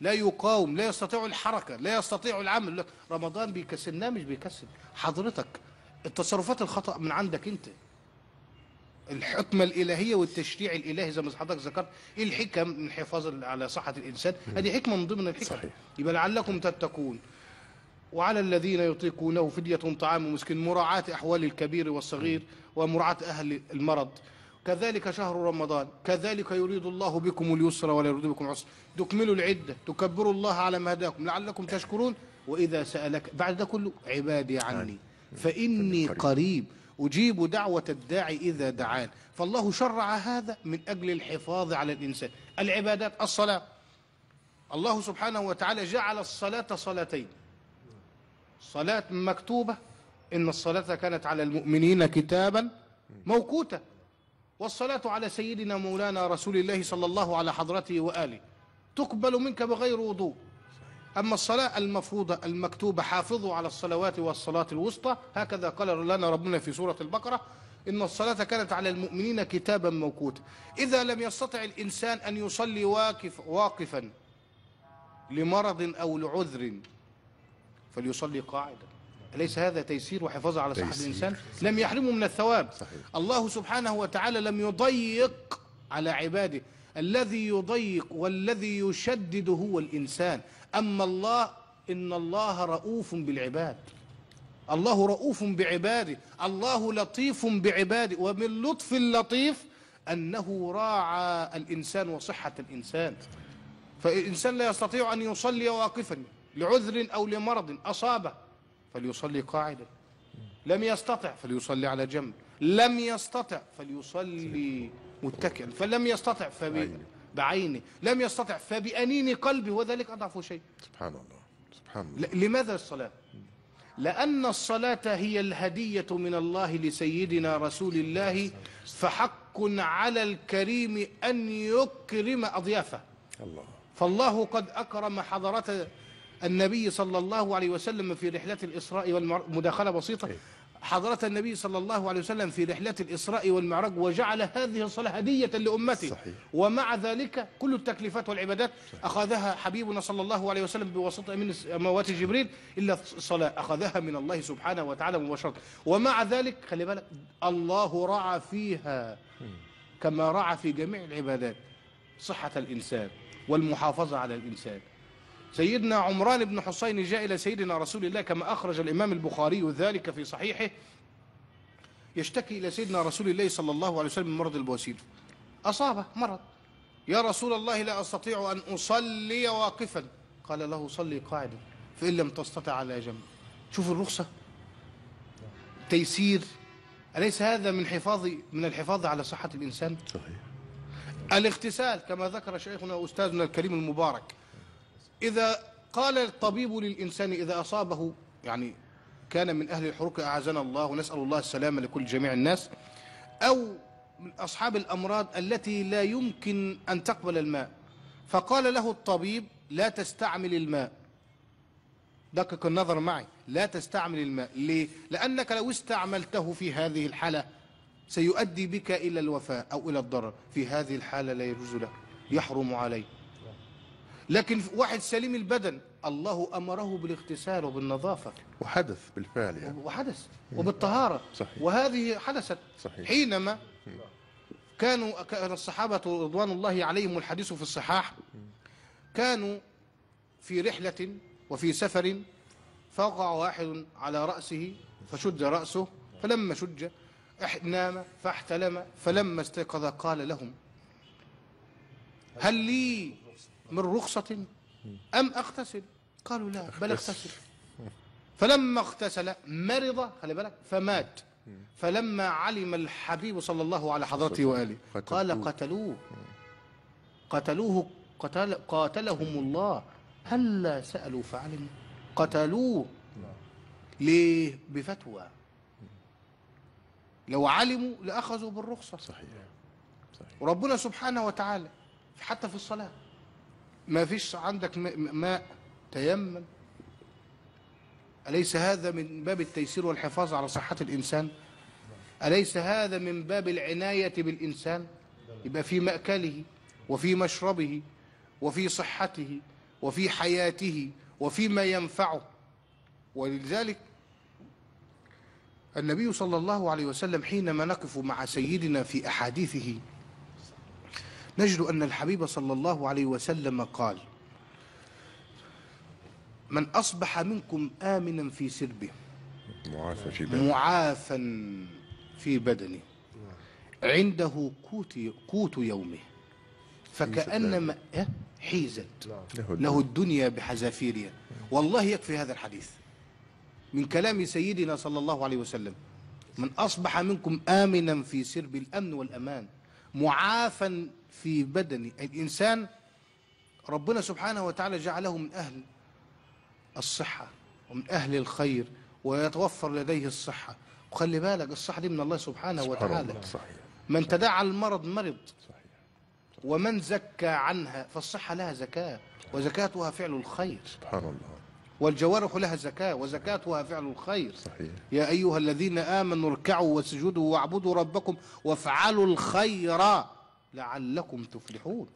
لا يقاوم لا يستطيع الحركة لا يستطيع العمل رمضان بيكسلنا مش بيكسل حضرتك التصرفات الخطأ من عندك أنت الحكمة الإلهية والتشريع الإلهي زي ما حضرتك ذكرت إيه الحكم من حفاظ على صحة الإنسان هذه حكمة من ضمن الحكم صحيح. يبقى لعلكم تتقون وعلى الذين يطيقونه فدية طعام مسكين مراعاة أحوال الكبير والصغير ومراعاة أهل المرض كذلك شهر رمضان كذلك يريد الله بكم اليسر ولا يريد بكم العسر تكملوا العدة تكبروا الله على ما هداكم لعلكم تشكرون وإذا سألك بعد ده كله عبادي عني فإني قريب أجيب دعوة الداعي إذا دعان فالله شرع هذا من أجل الحفاظ على الإنسان العبادات الصلاة الله سبحانه وتعالى جعل الصلاة صلاتين صلاة مكتوبة إن الصلاة كانت على المؤمنين كتابا موقوتا والصلاة على سيدنا مولانا رسول الله صلى الله على حضرته وآله تقبل منك بغير وضوء أما الصلاة المفروضة المكتوبة حافظوا على الصلوات والصلاة الوسطى هكذا قال لنا ربنا في سورة البقرة إن الصلاة كانت على المؤمنين كتابا موقوتا إذا لم يستطع الإنسان أن يصلي واقف واقفا لمرض أو لعذر فليصلي قاعدا أليس هذا تيسير وحفاظ على صحة الإنسان لم يحرمه من الثواب صحيح. الله سبحانه وتعالى لم يضيق على عباده الذي يضيق والذي يشدد هو الإنسان أما الله إن الله رؤوف بالعباد الله رؤوف بعباده الله لطيف بعباده ومن لطف اللطيف أنه راعى الإنسان وصحة الإنسان فالإنسان لا يستطيع أن يصلي واقفا لعذر أو لمرض أصابه فليصلي قاعدا لم يستطع فليصلي على جنب لم يستطع فليصلي متكئا فلم يستطع فبي بعيني لم يستطع فبأنين قلبي وذلك أضعف شيء سبحان الله سبحان الله لماذا الصلاة لأن الصلاة هي الهدية من الله لسيدنا رسول الله فحق على الكريم أن يكرم أضيافه الله فالله قد أكرم حضرة النبي صلى الله عليه وسلم في رحلة الإسراء والمداخلة بسيطة إيه. حضرة النبي صلى الله عليه وسلم في رحلة الإسراء والمعراج وجعل هذه الصلاة هدية لأمته صحيح. ومع ذلك كل التكليفات والعبادات صحيح. أخذها حبيبنا صلى الله عليه وسلم بواسطة من موات جبريل إلا الصلاة أخذها من الله سبحانه وتعالى مباشرة ومع ذلك خلي بالك الله رعى فيها كما رعى في جميع العبادات صحة الإنسان والمحافظة على الإنسان سيدنا عمران بن حسين جاء إلى سيدنا رسول الله كما أخرج الإمام البخاري ذلك في صحيحه يشتكي إلى سيدنا رسول الله صلى الله عليه وسلم من مرض البواسير أصابه مرض يا رسول الله لا أستطيع أن أصلي واقفا قال له صلي قاعدا فإن لم تستطع على جنب شوف الرخصة تيسير أليس هذا من حفاظ من الحفاظ على صحة الإنسان صحيح الاغتسال كما ذكر شيخنا أستاذنا الكريم المبارك إذا قال الطبيب للإنسان إذا أصابه يعني كان من أهل الحروق أعزنا الله ونسأل الله السلامة لكل جميع الناس أو من أصحاب الأمراض التي لا يمكن أن تقبل الماء فقال له الطبيب لا تستعمل الماء دقق النظر معي لا تستعمل الماء ليه؟ لأنك لو استعملته في هذه الحالة سيؤدي بك إلى الوفاة أو إلى الضرر في هذه الحالة لا يجوز لك يحرم عليه لكن واحد سليم البدن الله أمره بالاغتسال وبالنظافة وحدث بالفعل يعني. وحدث وبالطهارة صحيح. وهذه حدثت صحيح. حينما كانوا كان الصحابة رضوان الله عليهم والحديث في الصحاح كانوا في رحلة وفي سفر فوقع واحد على رأسه فشد رأسه فلما شج نام فاحتلم فلما استيقظ قال لهم هل لي من رخصة أم أغتسل قالوا لا بل اغتسل فلما اغتسل مرض خلي بالك فمات فلما علم الحبيب صلى الله على حضرته وآله قال قتلوه قتلوه قتل قاتلهم الله هلا سألوا فعلموا قتلوه ليه بفتوى لو علموا لأخذوا بالرخصة صحيح, صحيح. وربنا سبحانه وتعالى حتى في الصلاة ما فيش عندك ماء تيمم أليس هذا من باب التيسير والحفاظ على صحة الإنسان أليس هذا من باب العناية بالإنسان يبقى في مأكله وفي مشربه وفي صحته وفي حياته وفيما ينفعه ولذلك النبي صلى الله عليه وسلم حينما نقف مع سيدنا في أحاديثه نجد أن الحبيب صلى الله عليه وسلم قال من أصبح منكم آمنا في سربه معافى في بدنه معافا في بدنه عنده قوت قوت يومه فكأنما حيزت إيه؟ نعم. له الدنيا بحذافيرها والله يكفي هذا الحديث من كلام سيدنا صلى الله عليه وسلم من أصبح منكم آمنا في سرب الأمن والأمان معافا في بدن الإنسان ربنا سبحانه وتعالى جعله من أهل الصحة ومن أهل الخير ويتوفر لديه الصحة وخلي بالك الصحة دي من الله سبحانه وتعالى صحيح. من تداعى المرض مرض صحيح. ومن زكى عنها فالصحة لها زكاة وزكاتها فعل الخير سبحان الله والجوارح لها زكاة وزكاتها فعل الخير صحيح. يا أيها الذين آمنوا اركعوا واسجدوا واعبدوا ربكم وافعلوا الخير لعلكم تفلحون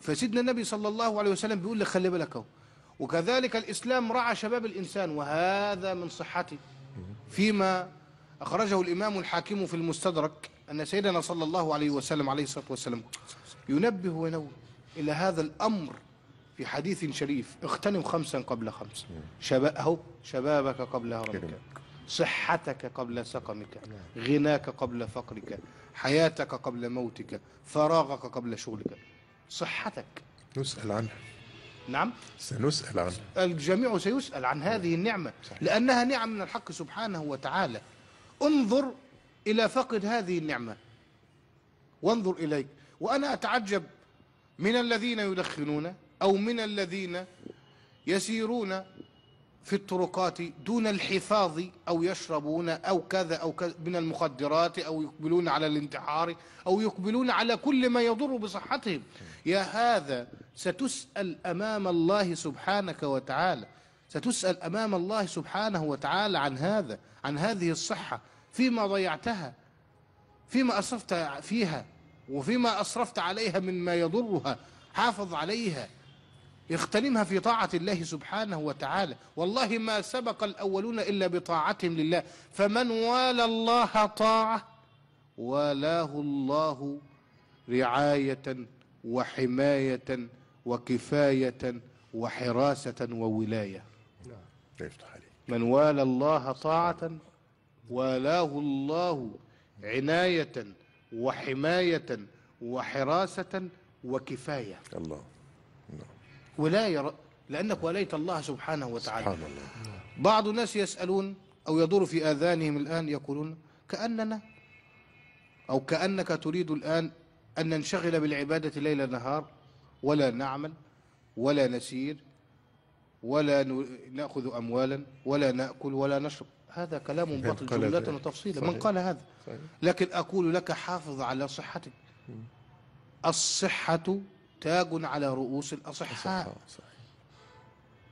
فسيدنا النبي صلى الله عليه وسلم بيقول لك خلي بالك اهو وكذلك الإسلام رعى شباب الإنسان وهذا من صحته فيما أخرجه الإمام الحاكم في المستدرك أن سيدنا صلى الله عليه وسلم عليه الصلاة والسلام ينبه وينوه إلى هذا الأمر في حديث شريف اغتنم خمسا قبل خمس شباب شبابك قبل هرمك صحتك قبل سقمك نعم. غناك قبل فقرك حياتك قبل موتك فراغك قبل شغلك صحتك نسأل عنها نعم سنسأل عنها الجميع سيسأل عن نعم. هذه النعمة صحيح. لأنها نعم من الحق سبحانه وتعالى انظر إلى فقد هذه النعمة وانظر إليك وأنا أتعجب من الذين يدخنون أو من الذين يسيرون في الطرقات دون الحفاظ أو يشربون أو كذا أو كذا من المخدرات أو يقبلون على الانتحار أو يقبلون على كل ما يضر بصحتهم يا هذا ستسأل أمام الله سبحانك وتعالى ستسأل أمام الله سبحانه وتعالى عن هذا عن هذه الصحة فيما ضيعتها فيما أسرفت فيها وفيما أسرفت عليها مما يضرها حافظ عليها اغتنمها في طاعة الله سبحانه وتعالى والله ما سبق الأولون إلا بطاعتهم لله فمن والى الله طاعة والاه الله رعاية وحماية وكفاية وحراسة وولاية نعم. من والى الله طاعة والاه الله عناية وحماية وحراسة وكفاية الله ولاية لأنك وليت الله سبحانه وتعالى سبحان الله. بعض الناس يسألون أو يدور في آذانهم الآن يقولون كأننا أو كأنك تريد الآن أن ننشغل بالعبادة ليل نهار ولا نعمل ولا نسير ولا نأخذ أموالا ولا نأكل ولا نشرب هذا كلام باطل جملة وتفصيلا من قال هذا لكن أقول لك حافظ على صحتك الصحة تاج على رؤوس الأصحاء صحيح.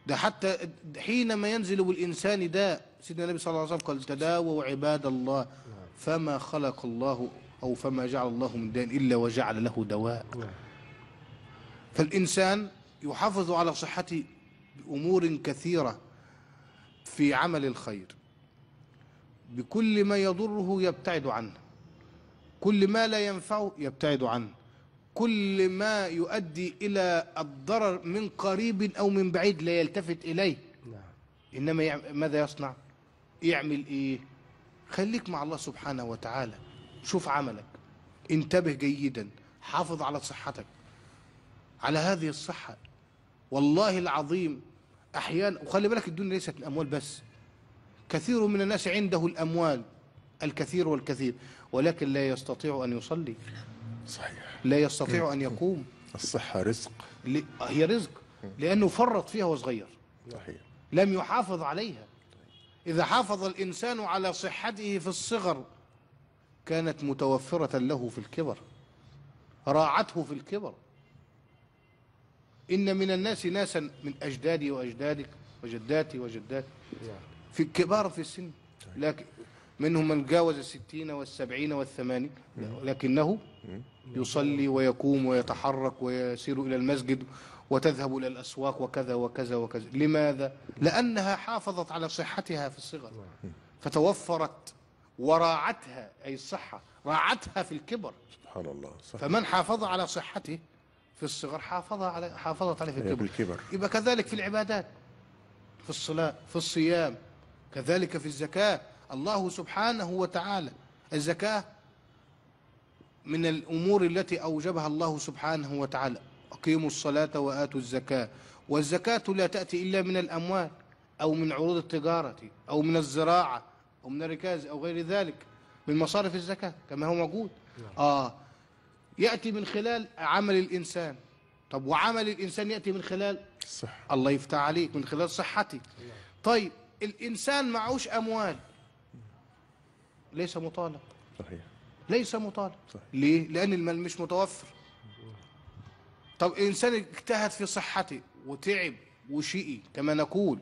ده حتى حينما ينزل بالإنسان داء سيدنا النبي صلى الله عليه وسلم قال تداووا عباد الله فما خلق الله أو فما جعل الله من دين إلا وجعل له دواء نعم. فالإنسان يحافظ على صحته بأمور كثيرة في عمل الخير بكل ما يضره يبتعد عنه كل ما لا ينفعه يبتعد عنه كل ما يؤدي إلى الضرر من قريب أو من بعيد لا يلتفت إليه نعم. إنما يعمل ماذا يصنع يعمل إيه خليك مع الله سبحانه وتعالى شوف عملك انتبه جيدا حافظ على صحتك على هذه الصحة والله العظيم أحيانا وخلي بالك الدنيا ليست الأموال بس كثير من الناس عنده الأموال الكثير والكثير ولكن لا يستطيع أن يصلي صحيح لا يستطيع أن يقوم الصحة رزق ل... هي رزق لأنه فرط فيها وصغير صحيح لم يحافظ عليها إذا حافظ الإنسان على صحته في الصغر كانت متوفرة له في الكبر راعته في الكبر إن من الناس ناسا من أجدادي وأجدادك وجداتي وجداتي نعم. في الكبار في السن لكن منهم من جاوز الستين والسبعين والثمانين لكنه يصلي ويقوم ويتحرك ويسير إلى المسجد وتذهب إلى الأسواق وكذا وكذا وكذا لماذا؟ لأنها حافظت على صحتها في الصغر فتوفرت وراعتها أي الصحة راعتها في الكبر سبحان الله صحيح. فمن حافظ على صحته في الصغر حافظ على حافظت عليه في الكبر, الكبر. يبقى كذلك في العبادات في الصلاة في الصيام كذلك في الزكاة الله سبحانه وتعالى الزكاة من الأمور التي أوجبها الله سبحانه وتعالى أقيموا الصلاة وآتوا الزكاة والزكاة لا تأتي إلا من الأموال أو من عروض التجارة أو من الزراعة أو من الركاز أو غير ذلك من مصارف الزكاة كما هو موجود نعم. آه يأتي من خلال عمل الإنسان طب وعمل الإنسان يأتي من خلال صح الله يفتح عليك من خلال صحتي نعم. طيب الإنسان معهوش أموال ليس مطالب صحيح ليس مطالب صحيح. ليه؟ لأن المال مش متوفر طب إنسان اجتهد في صحته وتعب وشقي كما نقول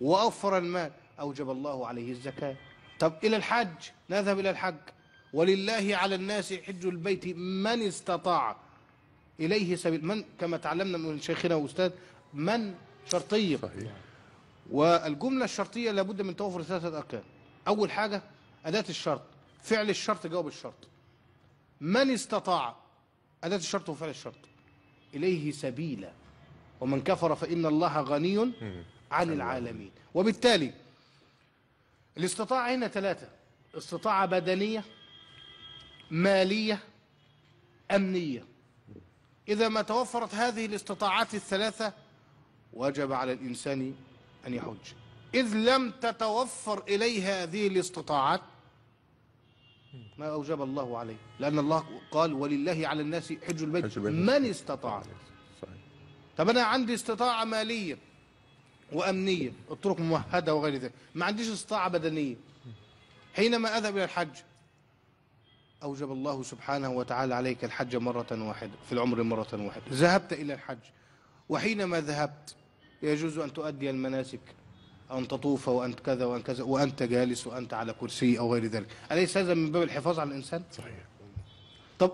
وأوفر المال أوجب الله عليه الزكاة طب إلى الحج نذهب إلى الحج ولله على الناس حج البيت من استطاع إليه سبيل من كما تعلمنا من شيخنا وأستاذ من شرطية صحيح. والجملة الشرطية لابد من توفر ثلاثة أركان أول حاجة أداة الشرط فعل الشرط جواب الشرط من استطاع أداة الشرط وفعل الشرط إليه سبيلا ومن كفر فإن الله غني عن العالمين وبالتالي الاستطاعة هنا ثلاثة استطاعة بدنية مالية أمنية إذا ما توفرت هذه الاستطاعات الثلاثة وجب على الإنسان أن يحج إذ لم تتوفر إليه هذه الاستطاعات ما أوجب الله عليه لأن الله قال ولله على الناس حج البيت من استطاع طب أنا عندي استطاعة مالية وأمنية الطرق ممهدة وغير ذلك ما عنديش استطاعة بدنية حينما أذهب إلى الحج أوجب الله سبحانه وتعالى عليك الحج مرة واحدة في العمر مرة واحدة ذهبت إلى الحج وحينما ذهبت يجوز أن تؤدي المناسك أن تطوف وأنت كذا وأنت كذا وأنت جالس وأنت على كرسي أو غير ذلك أليس هذا من باب الحفاظ على الإنسان؟ صحيح طب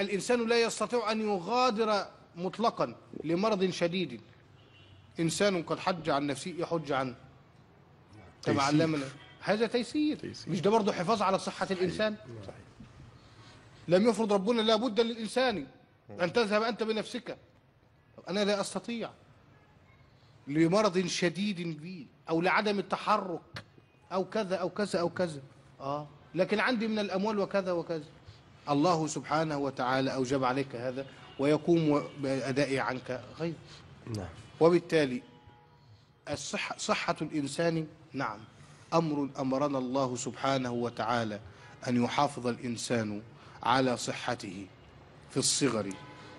الإنسان لا يستطيع أن يغادر مطلقا لمرض شديد إنسان قد حج عن نفسه يحج عنه كما علمنا هذا تيسير. تيسير مش ده برضه حفاظ على صحة صحيح. الإنسان صحيح. لم يفرض ربنا لا بد للإنسان أن تذهب أنت بنفسك أنا لا أستطيع لمرض شديد بي أو لعدم التحرك أو كذا أو كذا أو كذا آه لكن عندي من الأموال وكذا وكذا الله سبحانه وتعالى أوجب عليك هذا ويقوم بادائي عنك غير نعم وبالتالي الصحة صحة الإنسان نعم أمر أمرنا الله سبحانه وتعالى أن يحافظ الإنسان على صحته في الصغر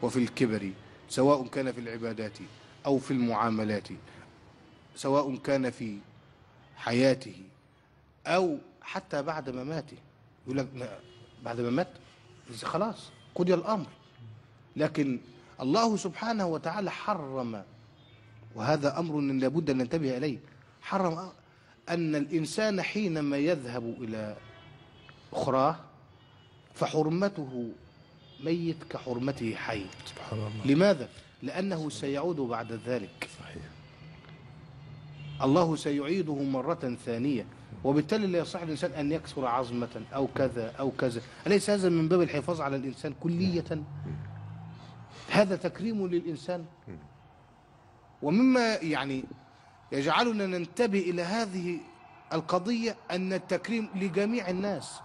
وفي الكبر سواء كان في العبادات أو في المعاملات سواء كان في حياته أو حتى بعد مماته ما يقول لك بعد ما مات خلاص قضي الأمر لكن الله سبحانه وتعالى حرم وهذا أمر لابد أن ننتبه إليه حرم أن الإنسان حينما يذهب إلى أخراه فحرمته ميت كحرمته حي سبحان الله لماذا؟ لأنه سيعود بعد ذلك صحيح الله سيعيده مرة ثانية وبالتالي لا يصح الإنسان أن يكسر عظمة أو كذا أو كذا أليس هذا من باب الحفاظ على الإنسان كلية نعم. هذا تكريم للإنسان ومما يعني يجعلنا ننتبه إلى هذه القضية أن التكريم لجميع الناس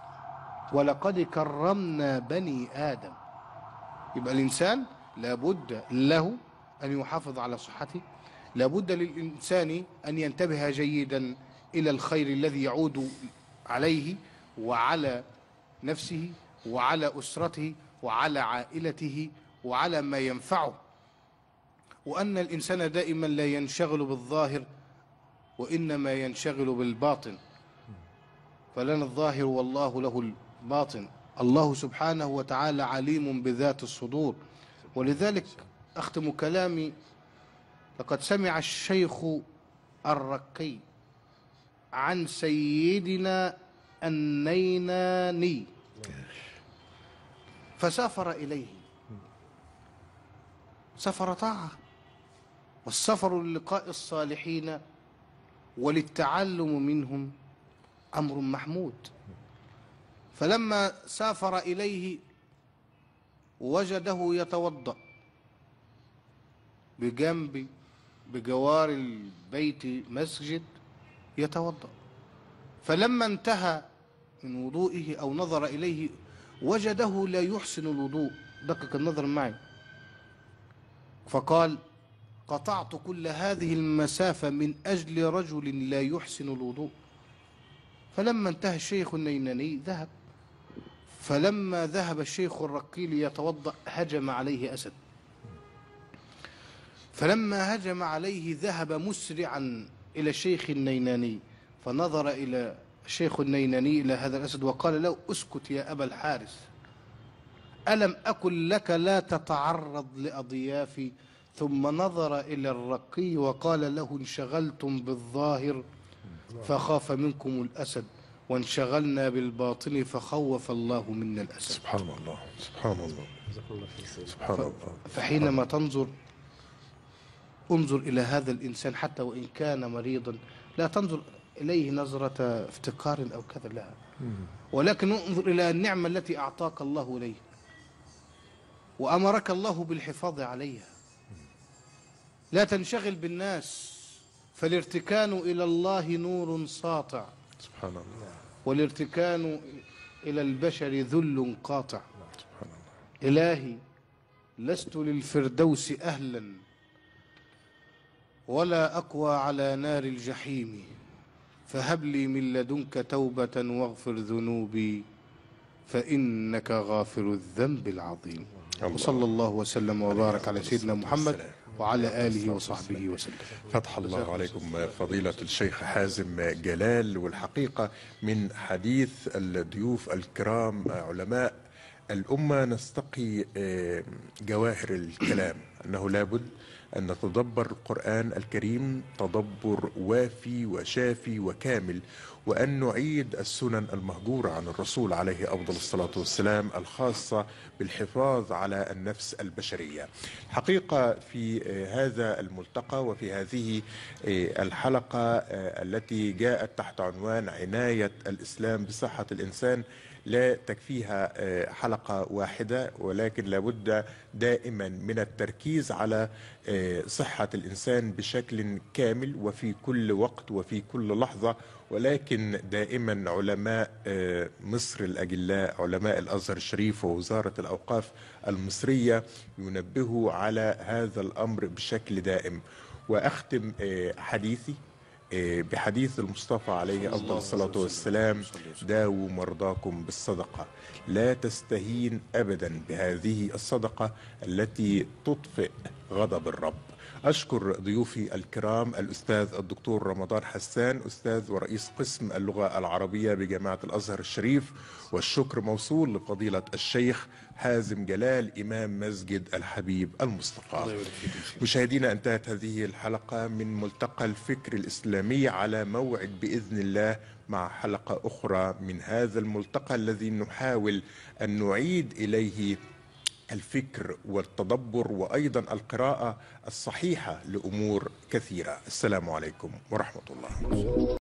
ولقد كرمنا بني آدم يبقى الإنسان لابد له أن يحافظ على صحته لابد للإنسان أن ينتبه جيدا إلى الخير الذي يعود عليه وعلى نفسه وعلى أسرته وعلى عائلته وعلى ما ينفعه وأن الإنسان دائما لا ينشغل بالظاهر وإنما ينشغل بالباطن فلنا الظاهر والله له الباطن الله سبحانه وتعالى عليم بذات الصدور ولذلك أختم كلامي لقد سمع الشيخ الرقي عن سيدنا النيناني فسافر إليه سفر طاعة والسفر للقاء الصالحين وللتعلم منهم أمر محمود فلما سافر إليه وجده يتوضأ بجنب بجوار البيت مسجد يتوضأ فلما انتهى من وضوئه أو نظر إليه وجده لا يحسن الوضوء دقق النظر معي فقال قطعت كل هذه المسافة من أجل رجل لا يحسن الوضوء فلما انتهى الشيخ النيناني ذهب فلما ذهب الشيخ الرقي ليتوضأ هجم عليه أسد فلما هجم عليه ذهب مسرعا إلى الشيخ النيناني فنظر إلى الشيخ النيناني إلى هذا الأسد وقال له أسكت يا أبا الحارث ألم أكن لك لا تتعرض لأضيافي ثم نظر إلى الرقي وقال له انشغلتم بالظاهر فخاف منكم الأسد وانشغلنا بالباطل فخوف الله منا الأسد سبحان الله سبحان الله سبحان الله فحينما تنظر انظر إلى هذا الإنسان حتى وإن كان مريضا لا تنظر إليه نظرة افتقار أو كذا لا ولكن انظر إلى النعمة التي أعطاك الله إليه وأمرك الله بالحفاظ عليها لا تنشغل بالناس فالارتكان إلى الله نور ساطع سبحان الله والارتكان إلى البشر ذل قاطع إلهي لست للفردوس أهلا ولا أقوى على نار الجحيم فهب لي من لدنك توبة واغفر ذنوبي فإنك غافر الذنب العظيم وصلى الله وسلم وبارك على سيدنا محمد وعلى آله وصحبه وسلم فتح الله عليكم فضيلة الشيخ حازم جلال والحقيقة من حديث الضيوف الكرام علماء الأمة نستقي آه، جواهر الكلام أنه لابد أن نتدبر القرآن الكريم تدبر وافي وشافي وكامل وأن نعيد السنن المهجورة عن الرسول عليه أفضل الصلاة والسلام الخاصة بالحفاظ على النفس البشرية الحقيقة في هذا الملتقى وفي هذه آه، الحلقة آه، التي جاءت تحت عنوان عناية الإسلام بصحة الإنسان لا تكفيها آه، حلقة واحدة ولكن لابد دائما من التركيز على آه، صحة الإنسان بشكل كامل وفي كل وقت وفي كل لحظة ولكن دائما علماء آه، مصر الأجلاء علماء الأزهر الشريف ووزارة الأوقاف المصرية ينبهوا على هذا الأمر بشكل دائم وأختم حديثي آه، بحديث المصطفى عليه أفضل الصلاة والسلام داووا مرضاكم بالصدقة لا تستهين أبدا بهذه الصدقة التي تطفئ غضب الرب أشكر ضيوفي الكرام الأستاذ الدكتور رمضان حسان أستاذ ورئيس قسم اللغة العربية بجامعة الأزهر الشريف والشكر موصول لفضيلة الشيخ حازم جلال إمام مسجد الحبيب المصطفى مشاهدينا انتهت هذه الحلقة من ملتقى الفكر الإسلامي على موعد بإذن الله مع حلقة أخرى من هذا الملتقى الذي نحاول أن نعيد إليه الفكر والتدبر وأيضا القراءة الصحيحة لأمور كثيرة السلام عليكم ورحمة الله